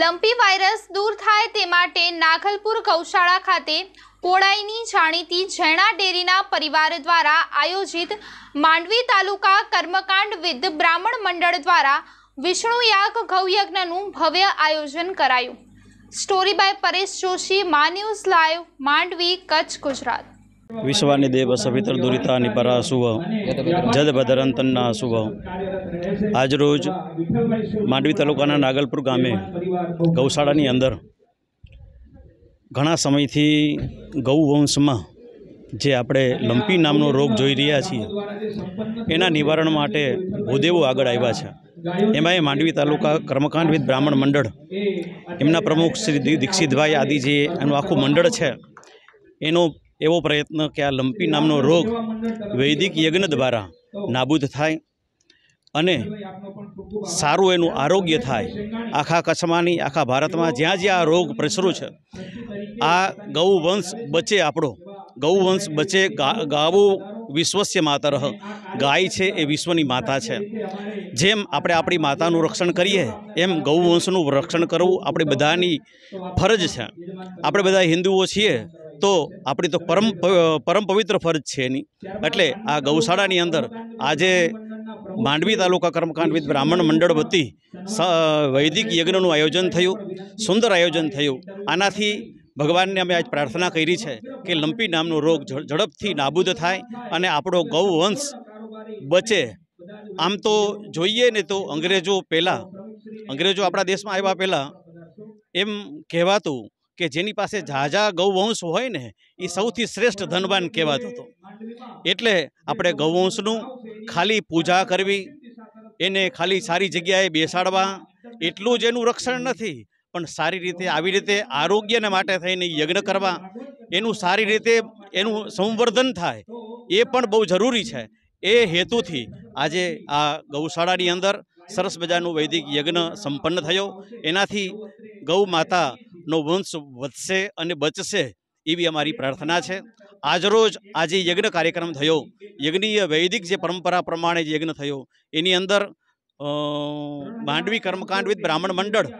lumpy virus દૂર થાય તે માટે નાગલપુર ગૌશાળા ખાતે પોળાઈની જાણીતી જૈણા ડેરીના પરિવાર દ્વારા આયોજિત માંડવી તાલુકા કર્મકાંડ વિદ બ્રાહ્મણ મંડળ દ્વારા વિષ્ણુ યાગ ગૌયજ્ઞનું ભવ્ય આયોજન કરાયું સ્ટોરી બાય પરેશ જોશી માન્યુઝ ન્યૂઝ લાઈવ માંડવી કચ્છ ગુજરાત વિશ્વાની ವಿಶ್ವಾನಿ ದೇವ ಸವಿತರ್ ದುರಿತಾನಿ ಪರ ಅಶುಭ જદભદરંતનના શુભ આજરોજ માંડવી તાલુકાના નાગલપુર ગામે ગૌશાળાની અંદર ઘણા સમયથી ગૌવંશમાં જે આપણે લંપી નામનો રોગ જોઈ રહ્યા છીએ એના નિવારણ માટે ભૂદેવો આગળ આવ્યા છે એમાં એ માંડવી તાલુકા કર્મકાંડવિદ બ્રાહ્મણ મંડળ એમના પ્રમુખ શ્રી દીક્ષિતભાઈ આદિ જે એનું આખું મંડળ છે એનો એવો પ્રયત્ન કે આ લંપી નામનો રોગ વૈદિક યજ્ઞ દ્વારા નાબૂદ થાય અને સારું એનું આરોગ્ય થાય આખા કચ્છમાંની આખા ભારતમાં જ્યાં જ્યાં આ રોગ પ્રસરું છે આ ગૌવંશ બચે આપણો ગૌવંશ બચે ગાવો વિશ્વસ્ય માતર ગાય છે એ વિશ્વની માતા છે જેમ આપણે આપણી માતાનું રક્ષણ કરીએ એમ ગૌવંશનું રક્ષણ કરવું આપણે બધાની ફરજ છે આપણે બધા હિન્દુઓ છીએ તો આપણી તો પરમ પરમ પવિત્ર ફરજ છે એની એટલે આ ગૌશાળાની અંદર આજે માંડવી તાલુકા કર્મકાંડવિદ બ્રાહ્મણ મંડળ વતી વૈદિક યજ્ઞનું આયોજન થયું સુંદર આયોજન થયું આનાથી ભગવાનને અમે આજ પ્રાર્થના કરી છે કે લંપી નામનો રોગ ઝડપથી નાબૂદ થાય અને આપણો ગૌ વંશ બચે આમ તો જોઈએ ને તો અંગ્રેજો પહેલાં અંગ્રેજો આપણા દેશમાં આવ્યા પહેલાં એમ કહેવાતું કે જેની પાસે ઝાઝા ગૌવંશ હોય ને એ સૌથી શ્રેષ્ઠ ધનવાન કહેવાતો હતો એટલે આપણે ગૌવંશનું ખાલી પૂજા કરવી એને ખાલી સારી જગ્યાએ બેસાડવા એટલું જ એનું રક્ષણ નથી પણ સારી રીતે આવી રીતે આરોગ્યને માટે થઈને યજ્ઞ કરવા એનું સારી રીતે એનું સંવર્ધન થાય એ પણ બહુ જરૂરી છે એ હેતુથી આજે આ ગૌશાળાની અંદર સરસ મજાનું વૈદિક યજ્ઞ સંપન્ન થયો એનાથી ગૌ માતા નો વંશ વધશે અને બચશે એવી અમારી પ્રાર્થના છે આજરોજ આજે યજ્ઞ કાર્યક્રમ થયો યજ્ઞીય વૈદિક જે પરંપરા પ્રમાણે જે યજ્ઞ થયો એની અંદર માંડવી કર્મકાંડવિદ બ્રાહ્મણ મંડળ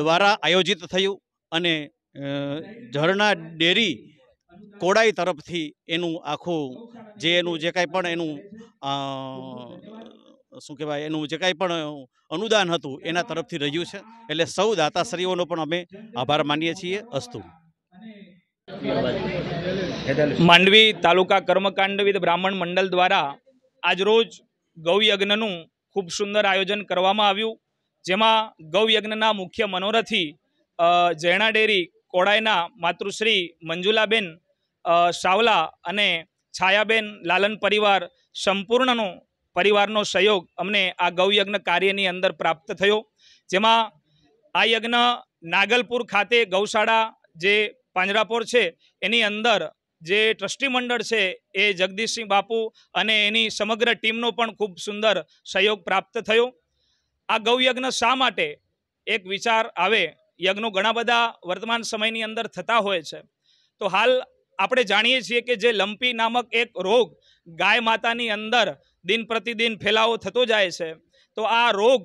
દ્વારા આયોજિત થયું અને ઝરણા ડેરી કોડાઈ તરફથી એનું આખું જે એનું જે કાંઈ પણ એનું શું કહેવાય એનું જે કાંઈ પણ અનુદાન હતું એના તરફથી રહ્યું છે એટલે સૌ દાતાશ્રીઓનો પણ અમે આભાર માનીએ છીએ અસ્તુ માંડવી તાલુકા કર્મકાંડવિદ બ્રાહ્મણ મંડળ દ્વારા આજરોજ ગૌયજ્ઞનું ખૂબ સુંદર આયોજન કરવામાં આવ્યું જેમાં ગૌયજ્ઞના મુખ્ય મનોરથી જૈણા ડેરી કોડાયના માતૃશ્રી મંજુલાબેન સાવલા અને છાયાબેન લાલન પરિવાર સંપૂર્ણનો પરિવારનો સહયોગ અમને આ ગૌયજ્ઞ કાર્યની અંદર પ્રાપ્ત થયો જેમાં આ યજ્ઞ નાગલપુર ખાતે ગૌશાળા જે પાંજરાપોર છે એની અંદર જે ટ્રસ્ટી મંડળ છે એ જગદીશસિંહ બાપુ અને એની સમગ્ર ટીમનો પણ ખૂબ સુંદર સહયોગ પ્રાપ્ત થયો આ ગૌયજ્ઞ શા માટે એક વિચાર આવે યજ્ઞો ઘણા બધા વર્તમાન સમયની અંદર થતા હોય છે તો હાલ આપણે જાણીએ છીએ કે જે લંપી નામક એક રોગ ગાય માતાની અંદર દિન પ્રતિદિન ફેલાવો થતો જાય છે તો આ રોગ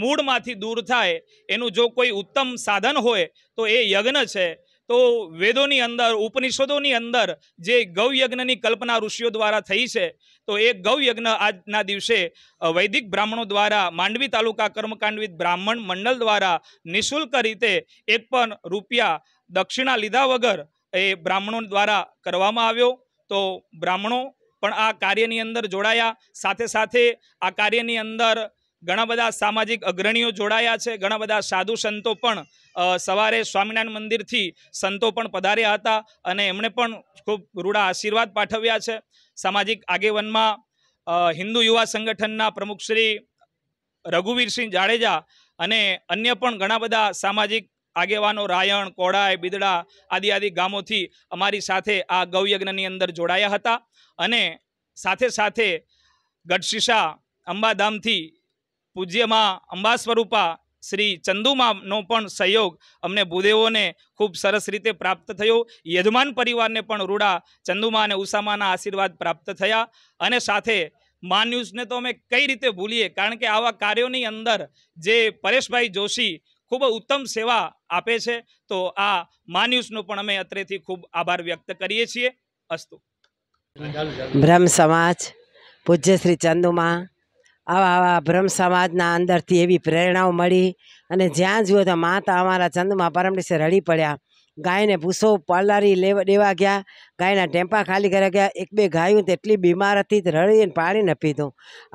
મૂળમાંથી દૂર થાય એનું જો કોઈ ઉત્તમ સાધન હોય તો એ યજ્ઞ છે તો વેદોની અંદર ઉપનિષદોની અંદર જે ગૌયજ્ઞની કલ્પના ઋષિઓ દ્વારા થઈ છે તો એ ગૌયજ્ઞ આજના દિવસે વૈદિક બ્રાહ્મણો દ્વારા માંડવી તાલુકા કર્મકાંડવિત બ્રાહ્મણ મંડળ દ્વારા નિઃશુલ્ક રીતે એક પણ રૂપિયા દક્ષિણા લીધા વગર એ બ્રાહ્મણો દ્વારા કરવામાં આવ્યો તો બ્રાહ્મણો પણ આ કાર્યની અંદર જોડાયા સાથે સાથે આ કાર્યની અંદર ઘણા બધા સામાજિક અગ્રણીઓ જોડાયા છે ઘણા બધા સાધુ સંતો પણ સવારે સ્વામિનારાયણ મંદિરથી સંતો પણ પધાર્યા હતા અને એમણે પણ ખૂબ રૂડા આશીર્વાદ પાઠવ્યા છે સામાજિક આગેવનમાં હિન્દુ યુવા સંગઠનના પ્રમુખ શ્રી રઘુવીરસિંહ જાડેજા અને અન્ય પણ ઘણા બધા સામાજિક આગેવાનો રાયણ કોડાય બિદડા આદિ આદિ ગામોથી અમારી સાથે આ ગૌયજ્ઞની અંદર જોડાયા હતા અને સાથે સાથે ગઢશીશા અંબાધામથી પૂજ્યમાં અંબા સ્વરૂપા શ્રી ચંદુમાનો પણ સહયોગ અમને ભૂદેવોને ખૂબ સરસ રીતે પ્રાપ્ત થયો યજમાન પરિવારને પણ રૂડા ચંદુમા અને ઉષામાના આશીર્વાદ પ્રાપ્ત થયા અને સાથે મા ન્યૂઝને તો અમે કઈ રીતે ભૂલીએ કારણ કે આવા કાર્યોની અંદર જે પરેશભાઈ જોશી ખૂબ ઉત્તમ સેવા આપે છે તો આ મા પણ અમે અત્રેથી ખૂબ આભાર વ્યક્ત કરીએ છીએ અસ્તુ બ્રહ્મ સમાજ પૂજ્ય શ્રી ચંદુમાં આવા આવા બ્રહ્મ સમાજના અંદરથી એવી પ્રેરણાઓ મળી અને જ્યાં જુઓ તો માતા અમારા ચંદુમાં પરમ દિવસે રડી પડ્યા ગાયને ભૂસો પલારી લેવા દેવા ગયા ગાયના ટેમ્પા ખાલી કર્યા ગયા એક બે ગાયો તેટલી બીમાર હતી રડીને પાણી ન પીધું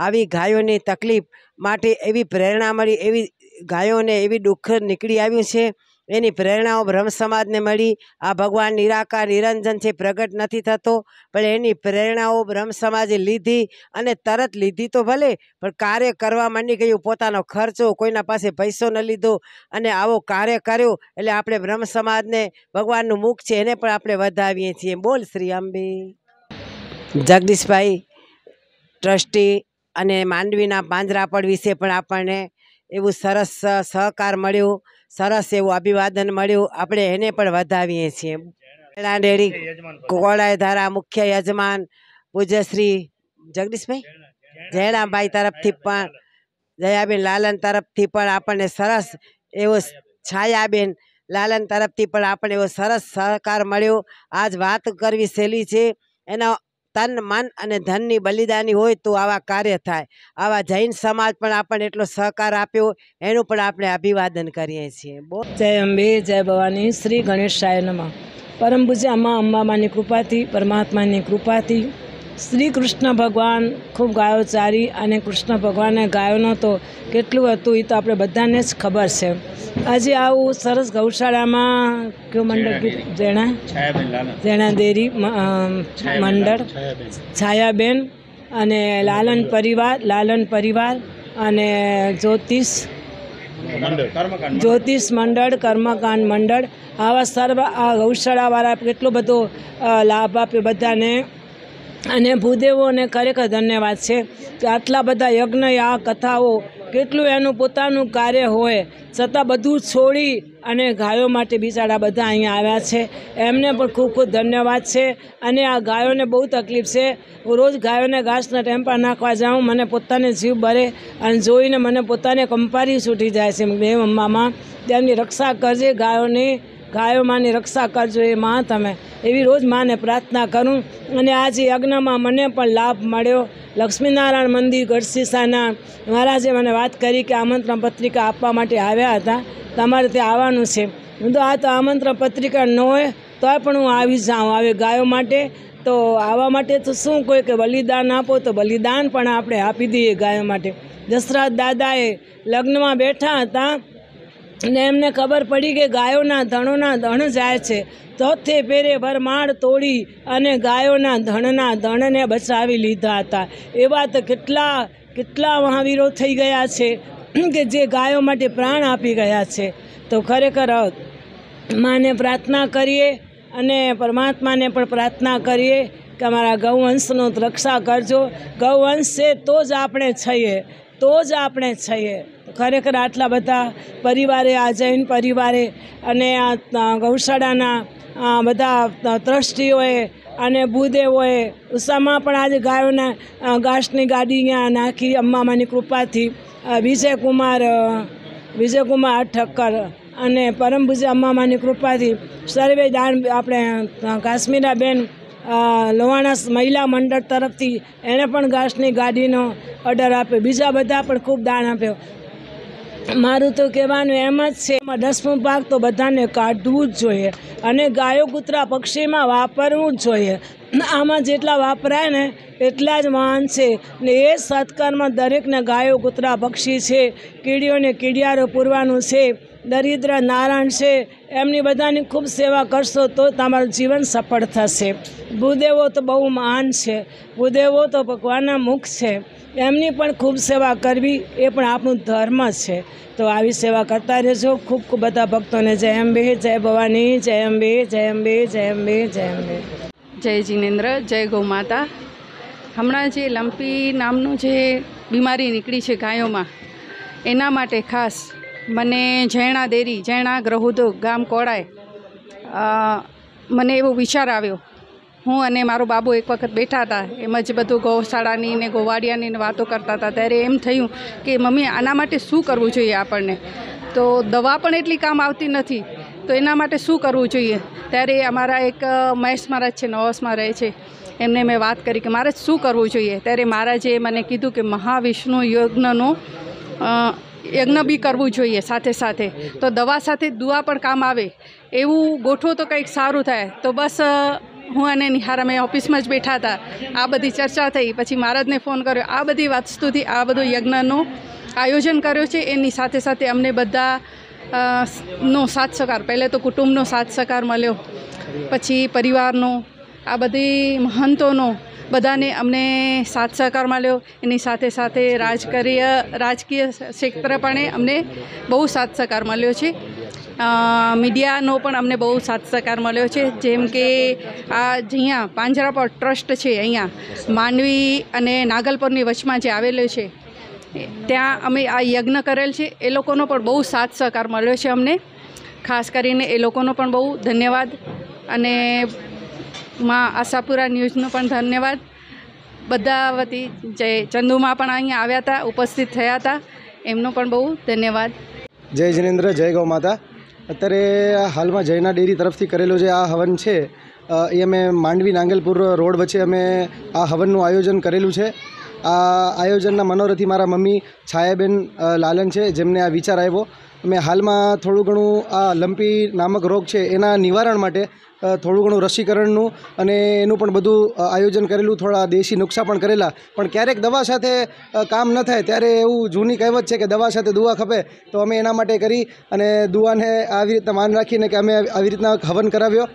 આવી ગાયોની તકલીફ માટે એવી પ્રેરણા મળી એવી ગાયોને એવી દુઃખ નીકળી આવ્યું છે એની પ્રેરણાઓ બ્રહ્મ સમાજને મળી આ ભગવાન નિરાકાર નિરંજન છે પ્રગટ નથી થતો પણ એની પ્રેરણાઓ બ્રહ્મ સમાજે લીધી અને તરત લીધી તો ભલે પણ કાર્ય કરવા માંડી ગયું પોતાનો ખર્ચો કોઈના પાસે પૈસો ન લીધો અને આવો કાર્ય કર્યો એટલે આપણે બ્રહ્મ સમાજને ભગવાનનું મુખ છે એને પણ આપણે વધાવીએ છીએ બોલ શ્રી અંબે જગદીશભાઈ ટ્રસ્ટી અને માંડવીના પાંજરાપડ વિશે પણ આપણને એવું સરસ સહકાર મળ્યો સરસ એવું અભિવાદન મળ્યું આપણે એને પણ વધાવીએ છીએ ડેરી કોળાય ધારા મુખ્ય યજમાન પૂજ્યશ્રી જગદીશભાઈ જયરામભાઈ તરફથી પણ જયાબેન લાલન તરફથી પણ આપણને સરસ એવો છાયાબેન લાલન તરફથી પણ આપણને એવો સરસ સહકાર મળ્યો આજ વાત કરવી સહેલી છે એના તન મન અને ધનની બલિદાની હોય તો આવા કાર્ય થાય આવા જૈન સમાજ પણ આપણને એટલો સહકાર આપ્યો એનું પણ આપણે અભિવાદન કરીએ છીએ જય અંબે જય ભવાની શ્રી ગણેશ સાયનમાં પરમ પૂજ્ય અમ્મા અંબામાની કૃપાથી પરમાત્માની કૃપાથી શ્રી કૃષ્ણ ભગવાન ખૂબ ગાયો ચારી અને કૃષ્ણ ભગવાને ગાયો નહોતો કેટલું હતું એ તો આપણે બધાને જ ખબર છે આજે આવું સરસ ગૌશાળામાં કયો મંડળ જેણા જેણા દેરી મંડળ છાયાબેન અને લાલન પરિવાર લાલન પરિવાર અને જ્યોતિષ જ્યોતિષ મંડળ કર્મકાંડ મંડળ આવા સર્વ આ ગૌશાળાવાળા કેટલો બધો લાભ આપ્યો બધાને અને ભૂદેવોને ખરેખર ધન્યવાદ છે કે આટલા બધા યજ્ઞ આ કથાઓ કેટલું એનું પોતાનું કાર્ય હોય છતાં બધું છોડી અને ગાયો માટે બિચારા બધા અહીંયા આવ્યા છે એમને પણ ખૂબ ખૂબ ધન્યવાદ છે અને આ ગાયોને બહુ તકલીફ છે હું રોજ ગાયોને ઘાસના પર નાખવા જાઉં મને પોતાને જીવ ભરે અને જોઈને મને પોતાને કંપારી છૂટી જાય છે બે મમ્મામાં તેમની રક્ષા કરજે ગાયોની ગાયો માની રક્ષા કરજો એ માં તમે એવી રોજ માને પ્રાર્થના કરું અને આજે જે યજ્ઞમાં મને પણ લાભ મળ્યો લક્ષ્મીનારાયણ મંદિર ગઢસીસાના મહારાજે મને વાત કરી કે આમંત્રણ પત્રિકા આપવા માટે આવ્યા હતા તમારે ત્યાં આવવાનું છે હું તો આ તો આમંત્રણ પત્રિકા ન હોય તોય પણ હું આવી જાઉં આવે ગાયો માટે તો આવવા માટે તો શું કોઈ કે બલિદાન આપો તો બલિદાન પણ આપણે આપી દઈએ ગાયો માટે દશરથ દાદાએ લગ્નમાં બેઠા હતા ને એમને ખબર પડી કે ગાયોના ધણોના ધણ જાય છે ચોથે પેરે ભરમાળ તોડી અને ગાયોના ધણના ધણને બચાવી લીધા હતા એવા તો કેટલા કેટલા મહાવીરો થઈ ગયા છે કે જે ગાયો માટે પ્રાણ આપી ગયા છે તો ખરેખર માને પ્રાર્થના કરીએ અને પરમાત્માને પણ પ્રાર્થના કરીએ કે અમારા ગૌવંશનું રક્ષા કરજો ગૌવંશ છે તો જ આપણે છીએ તો જ આપણે છીએ ખરેખર આટલા બધા પરિવારે આ જૈન પરિવારે અને આ ગૌશાળાના બધા ટ્રસ્ટીઓએ અને ભૂદેવોએ ઉષામાં પણ આજે ગાયોના ઘાસની ગાડી અહીંયા નાખી અંબામાની કૃપાથી વિજયકુમાર વિજયકુમાર ઠક્કર અને પરમભુજા અંબામાની કૃપાથી સર્વે દાન આપણે કાશ્મીરાબેન લોહાણા મહિલા મંડળ તરફથી એણે પણ ઘાસની ગાડીનો ઓર્ડર આપ્યો બીજા બધા પણ ખૂબ દાન આપ્યો મારું તો કહેવાનું એમ જ છે એમાં દસમો ભાગ તો બધાને કાઢવું જ જોઈએ અને ગાયો કૂતરા પક્ષીમાં વાપરવું જ જોઈએ આમાં જેટલા વાપરાય ને એટલા જ મહાન છે ને એ સત્કારમાં દરેકને ગાયો કૂતરા પક્ષી છે કીડીઓને કીડિયારો પૂરવાનું છે દરિદ્ર નારાયણ છે એમની બધાની ખૂબ સેવા કરશો તો તમારું જીવન સફળ થશે ભૂદેવો તો બહુ મહાન છે ભૂદેવો તો ભગવાનના મુખ છે એમની પણ ખૂબ સેવા કરવી એ પણ આપણું ધર્મ છે તો આવી સેવા કરતા રહેજો ખૂબ ખૂબ બધા ભક્તોને જય અંબે જય ભવાની જય અંબે જય અંબે જય અંબે જય અંબે જય જીનેન્દ્ર જય ગૌ માતા હમણાં જે લંપી નામનું જે બીમારી નીકળી છે ગાયોમાં એના માટે ખાસ મને જૈણા દેરી જૈણા ગ્રહુદો ગામ કોળાય મને એવો વિચાર આવ્યો હું અને મારો બાબુ એક વખત બેઠા હતા એમ જ બધું ગૌશાળાની ને ગોવાડિયાની વાતો કરતા હતા ત્યારે એમ થયું કે મમ્મી આના માટે શું કરવું જોઈએ આપણને તો દવા પણ એટલી કામ આવતી નથી તો એના માટે શું કરવું જોઈએ ત્યારે અમારા એક મહેશ મહારાજ છે નવસમાં રહે છે એમને મેં વાત કરી કે મારે શું કરવું જોઈએ ત્યારે મહારાજે મને કીધું કે મહાવિષ્ણુ યજ્ઞનો યજ્ઞ બી કરવું જોઈએ સાથે સાથે તો દવા સાથે દુઆ પણ કામ આવે એવું ગોઠવો તો કંઈક સારું થાય તો બસ હું અને નિહાર અમે ઓફિસમાં જ બેઠા હતા આ બધી ચર્ચા થઈ પછી મહારાજને ફોન કર્યો આ બધી વાસ્તુથી આ બધું યજ્ઞનું આયોજન કર્યું છે એની સાથે સાથે અમને બધા નો સાથ સહકાર પહેલે તો કુટુંબનો સાથ સહકાર મળ્યો પછી પરિવારનો આ બધી મહંતોનો બધાને અમને સાથ સહકાર મળ્યો એની સાથે સાથે રાજકીય રાજકીય ક્ષેત્ર પણ અમને બહુ સાથ સહકાર મળ્યો છે મીડિયાનો પણ અમને બહુ સાથ સહકાર મળ્યો છે જેમ કે આ અહીંયા પાંજરાપોર ટ્રસ્ટ છે અહીંયા માંડવી અને નાગલપુરની વચમાં જે આવેલો છે ત્યાં અમે આ યજ્ઞ કરેલ છે એ લોકોનો પણ બહુ સાથ સહકાર મળ્યો છે અમને ખાસ કરીને એ લોકોનો પણ બહુ ધન્યવાદ અને માં આશાપુરા ન્યૂઝનો પણ ધન્યવાદ બધા વતી જય ચંદુમાં પણ અહીંયા આવ્યા હતા ઉપસ્થિત થયા હતા એમનો પણ બહુ ધન્યવાદ જય જિનેન્દ્ર જય ગૌ માતા અત્યારે હાલમાં જયના ડેરી તરફથી કરેલો જે આ હવન છે એ અમે માંડવી નાંગલપુર રોડ વચ્ચે અમે આ હવનનું આયોજન કરેલું છે આ આયોજનના મનોરથી મારા મમ્મી છાયાબેન લાલન છે જેમને આ વિચાર આવ્યો અમે હાલમાં થોડું ઘણું આ લંપી નામક રોગ છે એના નિવારણ માટે થોડું ઘણું રસીકરણનું અને એનું પણ બધું આયોજન કરેલું થોડા દેશી નુકસા પણ કરેલા પણ ક્યારેક દવા સાથે કામ ન થાય ત્યારે એવું જૂની કહેવત છે કે દવા સાથે દુવા ખપે તો અમે એના માટે કરી અને દુવાને આવી રીતના માન રાખીને કે અમે આવી રીતના હવન કરાવ્યો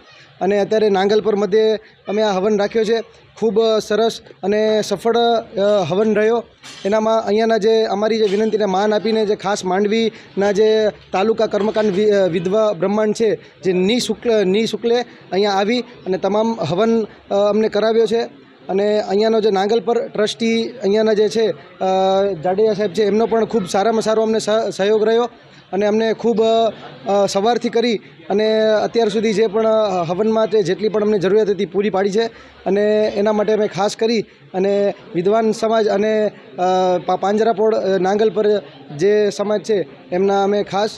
અને અત્યારે નાંગલપર મધ્યે અમે આ હવન રાખ્યો છે ખૂબ સરસ અને સફળ હવન રહ્યો એનામાં અહીંયાના જે અમારી જે વિનંતીને માન આપીને જે ખાસ માંડવીના જે તાલુકા કર્મકાંડ વિધવા બ્રહ્માંડ છે જે નિઃશુક્લ નિઃશુક્લે અહીંયા આવી અને તમામ હવન અમને કરાવ્યો છે અને અહીંયાનો જે નાંગલપર ટ્રસ્ટી અહીંયાના જે છે જાડેજા સાહેબ છે એમનો પણ ખૂબ સારામાં સારો અમને સહયોગ રહ્યો અને અમને ખૂબ સવારથી કરી અને અત્યાર સુધી જે પણ હવન માટે જેટલી પણ અમને જરૂરિયાત હતી પૂરી પાડી છે અને એના માટે અમે ખાસ કરી અને વિદ્વાન સમાજ અને પાંજરાપોળ નાંગલ પર જે સમાજ છે એમના અમે ખાસ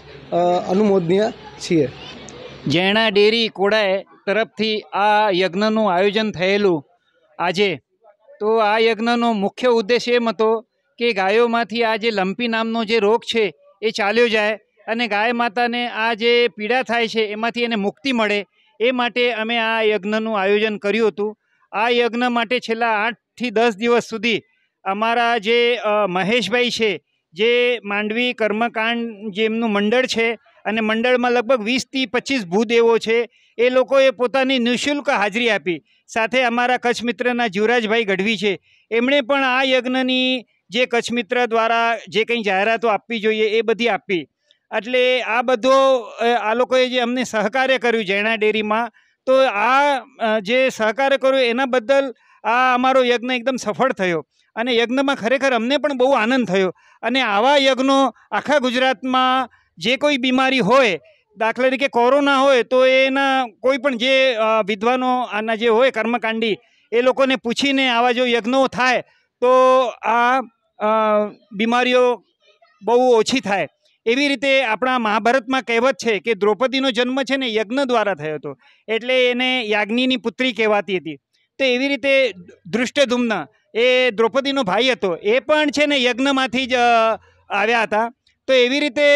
અનુમોદનીય છીએ જૈણા ડેરી કોડાએ તરફથી આ યજ્ઞનું આયોજન થયેલું આજે તો આ યજ્ઞનો મુખ્ય ઉદ્દેશ એમ હતો કે ગાયોમાંથી આ જે લંપી નામનો જે રોગ છે એ ચાલ્યો જાય અને ગાય માતાને આ જે પીડા થાય છે એમાંથી એને મુક્તિ મળે એ માટે અમે આ યજ્ઞનું આયોજન કર્યું હતું આ યજ્ઞ માટે છેલ્લા આઠથી દસ દિવસ સુધી અમારા જે મહેશભાઈ છે જે માંડવી કર્મકાંડ જેમનું મંડળ છે અને મંડળમાં લગભગ વીસથી પચીસ ભૂદેવો છે એ લોકોએ પોતાની નિઃશુલ્ક હાજરી આપી સાથે અમારા કચ્છ મિત્રના જીવરાજભાઈ ગઢવી છે એમણે પણ આ યજ્ઞની જે કચ્છ મિત્ર દ્વારા જે કંઈ જાહેરાતો આપવી જોઈએ એ બધી આપી એટલે આ બધો આ લોકોએ જે અમને સહકાર્ય કર્યું જૈણા ડેરીમાં તો આ જે સહકાર કર્યું એના બદલ આ અમારો યજ્ઞ એકદમ સફળ થયો અને યજ્ઞમાં ખરેખર અમને પણ બહુ આનંદ થયો અને આવા યજ્ઞો આખા ગુજરાતમાં જે કોઈ બીમારી હોય દાખલા તરીકે કોરોના હોય તો એના કોઈ પણ જે વિદ્વાનો આના જે હોય કર્મકાંડી એ લોકોને પૂછીને આવા જો યજ્ઞો થાય તો આ બીમારીઓ બહુ ઓછી થાય એવી રીતે આપણા મહાભારતમાં કહેવત છે કે દ્રૌપદીનો જન્મ છે ને યજ્ઞ દ્વારા થયો હતો એટલે એને યાજ્ઞીની પુત્રી કહેવાતી હતી તો એવી રીતે દૃષ્ટધુમ્ન એ દ્રૌપદીનો ભાઈ હતો એ પણ છે ને યજ્ઞમાંથી જ આવ્યા હતા તો એવી રીતે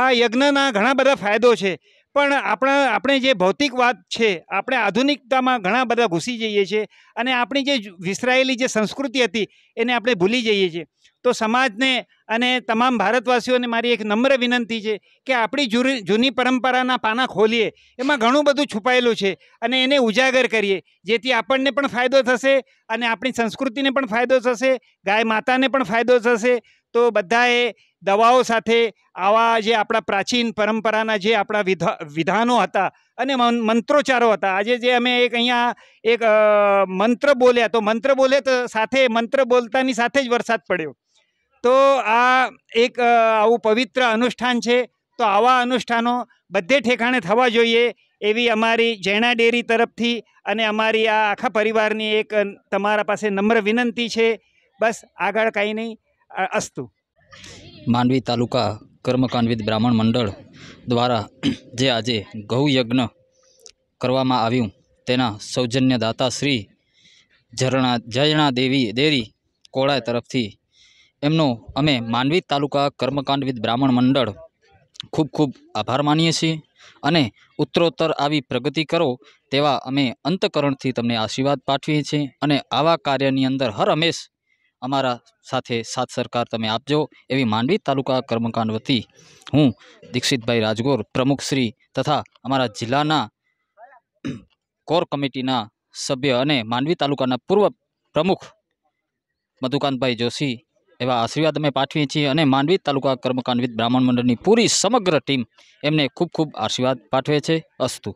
આ યજ્ઞના ઘણા બધા ફાયદો છે પણ આપણા આપણે જે ભૌતિક વાત છે આપણે આધુનિકતામાં ઘણા બધા ઘૂસી જઈએ છીએ અને આપણી જે વિસરાયેલી જે સંસ્કૃતિ હતી એને આપણે ભૂલી જઈએ છીએ તો સમાજને અને તમામ ભારતવાસીઓને મારી એક નમ્ર વિનંતી છે કે આપણી જૂની પરંપરાના પાના ખોલીએ એમાં ઘણું બધું છુપાયેલું છે અને એને ઉજાગર કરીએ જેથી આપણને પણ ફાયદો થશે અને આપણી સંસ્કૃતિને પણ ફાયદો થશે ગાય માતાને પણ ફાયદો થશે તો બધાએ દવાઓ સાથે આવા જે આપણા પ્રાચીન પરંપરાના જે આપણા વિધા વિધાનો હતા અને મંત્રોચ્ચારો હતા આજે જે અમે એક અહીંયા એક મંત્ર બોલ્યા તો મંત્ર બોલે તો સાથે મંત્ર બોલતાની સાથે જ વરસાદ પડ્યો તો આ એક આવું પવિત્ર અનુષ્ઠાન છે તો આવા અનુષ્ઠાનો બધે ઠેકાણે થવા જોઈએ એવી અમારી જૈણા ડેરી તરફથી અને અમારી આ આખા પરિવારની એક તમારા પાસે નમ્ર વિનંતી છે બસ આગળ કાંઈ નહીં અસ્તુ માંડવી તાલુકા કર્મકાંડવિદ બ્રાહ્મણ મંડળ દ્વારા જે આજે ગૌયજ્ઞ કરવામાં આવ્યું તેના સૌજન્ય દાતા શ્રી ઝરણા જયણા દેવી દેરી કોળાય તરફથી એમનો અમે માનવી તાલુકા કર્મકાંડવિદ બ્રાહ્મણ મંડળ ખૂબ ખૂબ આભાર માનીએ છીએ અને ઉત્તરોત્તર આવી પ્રગતિ કરો તેવા અમે અંતકરણથી તમને આશીર્વાદ પાઠવીએ છીએ અને આવા કાર્યની અંદર હર હંમેશ અમારા સાથે સાથ સરકાર તમે આપજો એવી માંડવી તાલુકા કર્મકાંડ વતી હું દીક્ષિતભાઈ રાજગોર પ્રમુખશ્રી તથા અમારા જિલ્લાના કોર કમિટીના સભ્ય અને માંડવી તાલુકાના પૂર્વ પ્રમુખ મધુકાંતભાઈ જોશી એવા આશીર્વાદ અમે પાઠવીએ છીએ અને માંડવી તાલુકા કર્મકાંડવિત બ્રાહ્મણ મંડળની પૂરી સમગ્ર ટીમ એમને ખૂબ ખૂબ આશીર્વાદ પાઠવે છે અસ્તુ